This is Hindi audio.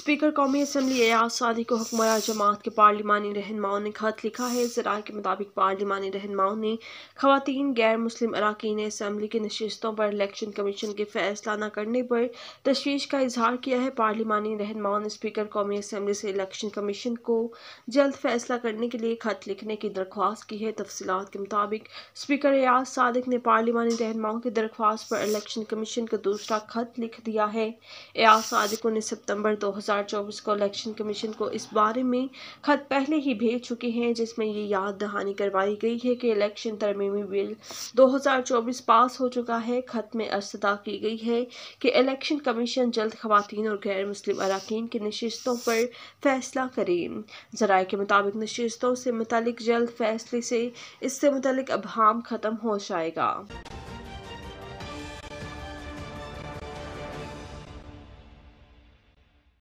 स्पीकर कौमी असम्बली एयाज सादी को हुक्मरा जमात के पार्लिमानी रहनुमाओं ने खत लिखा है जरा के मुताबिक पार्लिमानी रहनमाओं ने खातन गैर मुस्लिम अरकान असम्बली की नशस्तों पर इलेक्शन कमीशन के फैसला न करने पर तशवीश का इजहार किया है पार्लिमानी रहनमाओं ने स्पीकर कौमी असम्बली से इलेक्शन कमीशन को जल्द फैसला करने के लिए खत लिखने की दरख्वास्त की है तफसीत के मुताबिक स्पीकर एयाज सादिक ने पार्लिमानी रहनमाओं की दरख्वास्त पर इलेक्शन कमीशन का दूसरा खत लिख दिया है एयाज सादिक उन्नीस सितम्बर दो हज़ार 2024 को इलेक्शन कमीशन को इस बारे में खत पहले ही भेज चुके हैं जिसमें ये याद दहानी करवाई गई है कि इलेक्शन तरमीमी बिल 2024 पास हो चुका है खत में अस्तः की गई है कि इलेक्शन कमीशन जल्द खुतिन और गैर मुस्लिम अरकान की नशस्तों पर फैसला करें जराए के मुताबिक नशस्तों से मुतल जल्द फैसले से इससे मुतल अब ख़त्म हो जाएगा